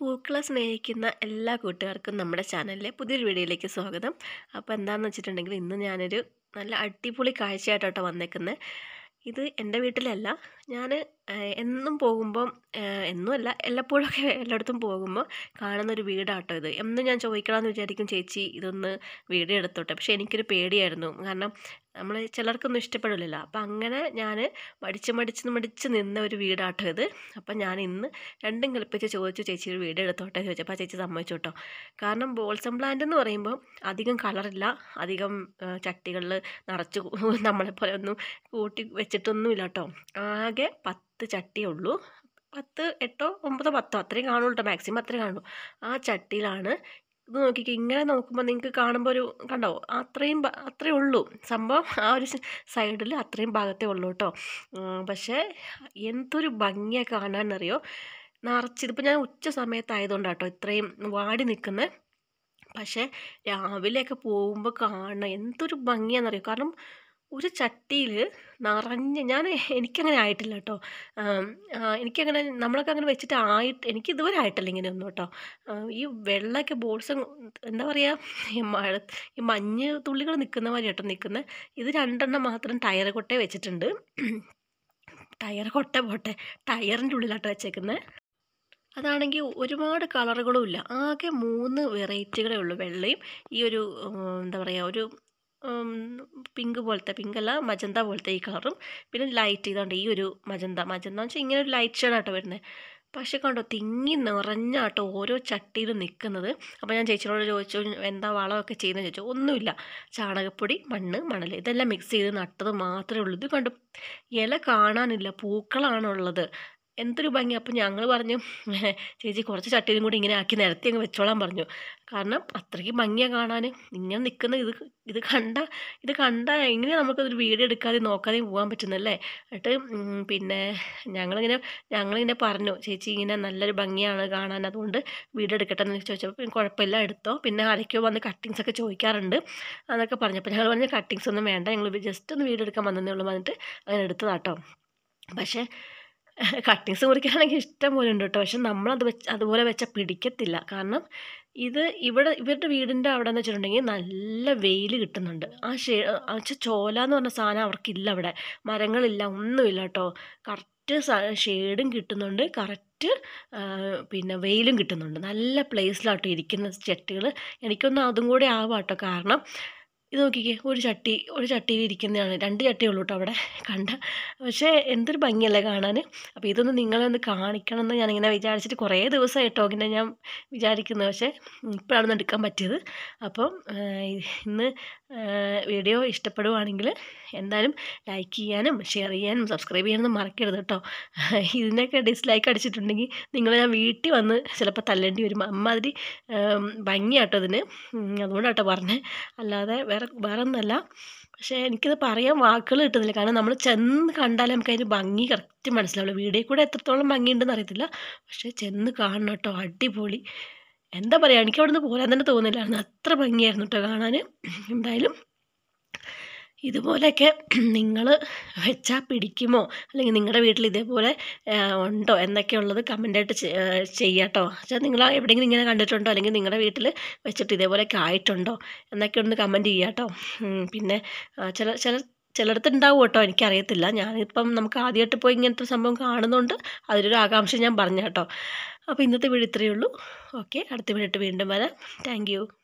പൂക്കളെ സ്നേഹിക്കുന്ന എല്ലാ കൂട്ടുകാർക്കും നമ്മുടെ ചാനലിലെ പുതിയൊരു വീഡിയോയിലേക്ക് സ്വാഗതം അപ്പോൾ എന്താണെന്ന് വെച്ചിട്ടുണ്ടെങ്കിൽ ഇന്ന് ഞാനൊരു നല്ല അടിപൊളി കാഴ്ചയായിട്ടോട്ടോ വന്നേക്കുന്നത് ഇത് എൻ്റെ വീട്ടിലല്ല ഞാൻ എന്നും പോകുമ്പം എന്നുമല്ല വല്ലപ്പോഴുമൊക്കെ എല്ലായിടത്തും പോകുമ്പോൾ കാണുന്നൊരു വീടാട്ടോ ഇത് എന്നും ഞാൻ ചോദിക്കണമെന്ന് വിചാരിക്കും ചേച്ചി ഇതൊന്ന് വീട് എടുത്തോട്ടെ പക്ഷേ എനിക്കൊരു പേടിയായിരുന്നു കാരണം നമ്മൾ ചിലർക്കൊന്നും ഇഷ്ടപ്പെടില്ലല്ലോ അപ്പം അങ്ങനെ ഞാൻ മടിച്ച് മടിച്ച് മടിച്ച് നിന്ന ഒരു വീടാട്ടോ ഇത് അപ്പം ഞാൻ ഇന്ന് രണ്ടും കളിപ്പിച്ച് ചോദിച്ചു ചേച്ചി ഒരു വീട് എടുത്തോട്ടെ എന്ന് ചോദിച്ചപ്പോൾ ചേച്ചി സമ്മതിച്ചു കേട്ടോ കാരണം ബോൾസം പ്ലാന്റ് എന്ന് പറയുമ്പോൾ അധികം കളറില്ല അധികം ചട്ടികളിൽ നിറച്ച് നമ്മളെപ്പോലെ ഒന്നും കൂട്ടി വെച്ചിട്ടൊന്നുമില്ല കേട്ടോ ആകെ പത്ത് പത്ത് ചട്ടിയേ ഉള്ളൂ പത്ത് എട്ടോ ഒമ്പതോ പത്തോ അത്രയും കാണുള്ളൂ കേട്ടോ മാക്സിമം അത്രയും കാണുള്ളൂ ആ ചട്ടിയിലാണ് ഇത് നോക്കിക്കോ ഇങ്ങനെ നോക്കുമ്പോൾ നിങ്ങൾക്ക് കാണുമ്പോൾ ഒരു കണ്ടോ അത്രയും അത്രയേ ഉള്ളൂ സംഭവം ആ ഒരു സൈഡിൽ അത്രയും ഭാഗത്തേ ഉള്ളൂ കേട്ടോ പക്ഷേ എന്തൊരു ഭംഗിയാണ് കാണാനറിയോ നിറച്ചിതിപ്പോൾ ഞാൻ ഉച്ച സമയത്തായതുകൊണ്ടാണ് കേട്ടോ ഇത്രയും വാടി നിൽക്കുന്നത് പക്ഷേ രാവിലെയൊക്കെ പോകുമ്പോൾ കാണണം എന്തൊരു ഭംഗിയാണെന്നറിയോ കാരണം ഒരു ചട്ടിയിൽ നിറഞ്ഞ് ഞാൻ എനിക്കങ്ങനെ ആയിട്ടില്ല കേട്ടോ എനിക്കങ്ങനെ നമ്മളൊക്കെ അങ്ങനെ വെച്ചിട്ട് ആയിട്ട് എനിക്ക് ഇതുവരെ ആയിട്ടില്ല ഇങ്ങനെയൊന്നും കേട്ടോ ഈ വെള്ളമൊക്കെ ബോൾസ് എന്താ പറയുക ഈ മഴ ഈ മഞ്ഞ് തുള്ളികൾ നിൽക്കുന്ന മാതിരി കേട്ടോ നിൽക്കുന്നത് ഇത് രണ്ടെണ്ണം മാത്രം ടയർ കൊട്ടേ വെച്ചിട്ടുണ്ട് ടയർ കൊട്ട പോട്ടെ ടയറിൻ്റെ ഉള്ളിലാട്ടോ വെച്ചേക്കുന്നത് അതാണെങ്കിൽ ഒരുപാട് കളറുകളും ഇല്ല ആകെ മൂന്ന് വെറൈറ്റികളേ ഉള്ളൂ വെള്ളയും ഈ ഒരു എന്താ പറയുക ഒരു പിങ്ക് പോലത്തെ പിങ്ക് അല്ല മജന്ത പോലത്തെ ഈ കളറും പിന്നെ ലൈറ്റ് ഇതുകൊണ്ട് ഈ ഒരു മജന്ത മജന്ത വെച്ചാൽ ഇങ്ങനെ ഒരു ലൈറ്റ് ആട്ടോ വരുന്നത് പക്ഷേ കണ്ടോ തിങ്ങി നിറഞ്ഞാട്ടോ ഓരോ ചട്ടിയിലും നിൽക്കുന്നത് അപ്പോൾ ഞാൻ ചേച്ചിയോട് ചോദിച്ചു എന്താ വളമൊക്കെ ചെയ്യുന്നത് ചോദിച്ചു ഒന്നുമില്ല ചാണകപ്പൊടി മണ്ണ് മണൽ ഇതെല്ലാം മിക്സ് ചെയ്ത് നട്ടത് മാത്രമേ ഉള്ളൂ ഇത് കണ്ടു ഇല കാണാനില്ല പൂക്കളാണുള്ളത് എന്തൊരു ഭംഗി അപ്പം ഞങ്ങൾ പറഞ്ഞു ചേച്ചി കുറച്ച് ചട്ടിയും കൂടി ഇങ്ങനെ ആക്കി നിരത്തി അങ്ങ് വെച്ചോളാൻ പറഞ്ഞു കാരണം അത്രയ്ക്ക് ഭംഗിയാണ് കാണാൻ ഇങ്ങനെ നിൽക്കുന്ന ഇത് ഇത് കണ്ട ഇത് കണ്ട എങ്ങനെ നമുക്കതൊരു വീഡിയോ എടുക്കാതെ നോക്കാതെയും പോകാൻ പറ്റുന്നല്ലേ എന്നിട്ട് പിന്നെ ഞങ്ങളിങ്ങനെ ഞങ്ങളിങ്ങനെ പറഞ്ഞു ചേച്ചി ഇങ്ങനെ നല്ലൊരു ഭംഗിയാണ് കാണാൻ അതുകൊണ്ട് വീഡിയോ എടുക്കട്ടെ എന്ന് ചോദിച്ചപ്പോൾ കുഴപ്പമില്ല എടുത്തോ പിന്നെ ആരൊക്കെയോ വന്ന് കട്ടിങ്സ് ഒക്കെ ചോദിക്കാറുണ്ട് അതൊക്കെ പറഞ്ഞു പറഞ്ഞപ്പോൾ ഞങ്ങൾ പറഞ്ഞ കട്ടിങ്സ് ഒന്നും വേണ്ട ഞങ്ങൾ ജസ്റ്റ് ഒന്ന് വീഡിയോ എടുക്കാൻ വന്നതേ ഉള്ളൂ വന്നിട്ട് അങ്ങനെ എടുത്തതാട്ടോ പക്ഷേ കട്ടിങ്സ് മുറിക്കാണെങ്കിൽ ഇഷ്ടം പോലെ ഉണ്ട് കേട്ടോ പക്ഷെ നമ്മളത് വെച്ച് അതുപോലെ വെച്ചാൽ പിടിക്കത്തില്ല കാരണം ഇത് ഇവിടെ ഇവരുടെ വീടിൻ്റെ അവിടെ എന്ന് വെച്ചിട്ടുണ്ടെങ്കിൽ നല്ല വെയിൽ കിട്ടുന്നുണ്ട് ആ ഷേ വെച്ചാൽ ചോല എന്ന് പറഞ്ഞ സാധനം അവർക്കില്ല അവിടെ മരങ്ങളില്ല ഒന്നുമില്ല കേട്ടോ കറക്റ്റ് ഷെയ്ഡും കിട്ടുന്നുണ്ട് കറക്റ്റ് പിന്നെ വെയിലും കിട്ടുന്നുണ്ട് നല്ല പ്ലേസിലാട്ടോ ഇരിക്കുന്ന ചെട്ടികൾ എനിക്കൊന്നും അതും കൂടെ ആവാം കേട്ടോ കാരണം ഇത് നോക്കിക്കേ ഒരു ചട്ടി ഒരു ചട്ടിയിൽ ഇരിക്കുന്നതാണ് രണ്ട് ചട്ടിയേ ഉള്ളൂ കേട്ടോ അവിടെ കണ്ട പക്ഷേ എന്തൊരു ഭംഗിയല്ലേ കാണാൻ അപ്പോൾ ഇതൊന്ന് നിങ്ങളൊന്ന് കാണിക്കണം എന്ന് ഞാനിങ്ങനെ വിചാരിച്ചിട്ട് കുറേ ദിവസമായി കേട്ടോ ഇങ്ങനെ ഞാൻ വിചാരിക്കുന്നത് പക്ഷേ ഇപ്പോഴാണ് എടുക്കാൻ പറ്റിയത് അപ്പം ഇന്ന് വീഡിയോ ഇഷ്ടപ്പെടുവാണെങ്കിൽ എന്തായാലും ലൈക്ക് ചെയ്യാനും ഷെയർ ചെയ്യാനും സബ്സ്ക്രൈബ് ചെയ്യാനൊന്നും മറക്കരുത് കേട്ടോ ഇതിനൊക്കെ ഡിസ്ലൈക്ക് അടിച്ചിട്ടുണ്ടെങ്കിൽ നിങ്ങൾ ഞാൻ വീട്ടിൽ വന്ന് ചിലപ്പോൾ തല്ലേണ്ടി വരും അമ്മാതിരി ഭംഗിയാട്ടോ ഇതിന് അതുകൊണ്ടാട്ടോ പറഞ്ഞത് അല്ലാതെ വേറെ വേറെ ഒന്നല്ല പക്ഷേ എനിക്കിത് പറയാൻ വാക്കുകൾ കിട്ടുന്നില്ല കാരണം നമ്മൾ ചെന്ന് കണ്ടാലേ നമുക്ക് അതിൻ്റെ ഭംഗി കറക്റ്റ് മനസ്സിലാവുള്ളൂ വീഡിയോ കൂടെ എത്രത്തോളം ഭംഗിയുണ്ടെന്ന് അറിയത്തില്ല പക്ഷേ ചെന്ന് കാണണം കേട്ടോ അടിപൊളി എന്താ പറയുക എനിക്ക് അവിടെ നിന്ന് പോരാൻ തന്നെ തോന്നില്ലായിരുന്നു അത്ര ഭംഗിയായിരുന്നു കേട്ടോ കാണാൻ എന്തായാലും ഇതുപോലെയൊക്കെ നിങ്ങൾ വെച്ചാൽ പിടിക്കുമോ അല്ലെങ്കിൽ നിങ്ങളുടെ വീട്ടിൽ ഇതേപോലെ ഉണ്ടോ എന്നൊക്കെയുള്ളത് കമൻ്റായിട്ട് ചെയ്യാട്ടോ വെച്ചാൽ നിങ്ങൾ എവിടെയെങ്കിലും ഇങ്ങനെ കണ്ടിട്ടുണ്ടോ അല്ലെങ്കിൽ നിങ്ങളുടെ വീട്ടിൽ വെച്ചിട്ട് ഇതേപോലെയൊക്കെ ആയിട്ടുണ്ടോ എന്നൊക്കെ ഒന്ന് കമൻറ്റ് ചെയ്യാട്ടോ പിന്നെ ചില ചില ചിലയിടത്ത് ഉണ്ടാവും കേട്ടോ എനിക്കറിയത്തില്ല ഞാനിപ്പം നമുക്ക് ആദ്യമായിട്ട് പോയി ഇങ്ങനത്തെ സംഭവം കാണുന്നുണ്ട് അതിലൊരു ആകാംക്ഷ ഞാൻ പറഞ്ഞു കേട്ടോ അപ്പോൾ ഇന്നത്തെ വീട് ഇത്രയേ ഉള്ളൂ ഓക്കെ അടുത്ത വീടിട്ട് വീണ്ടും വരാം താങ്ക്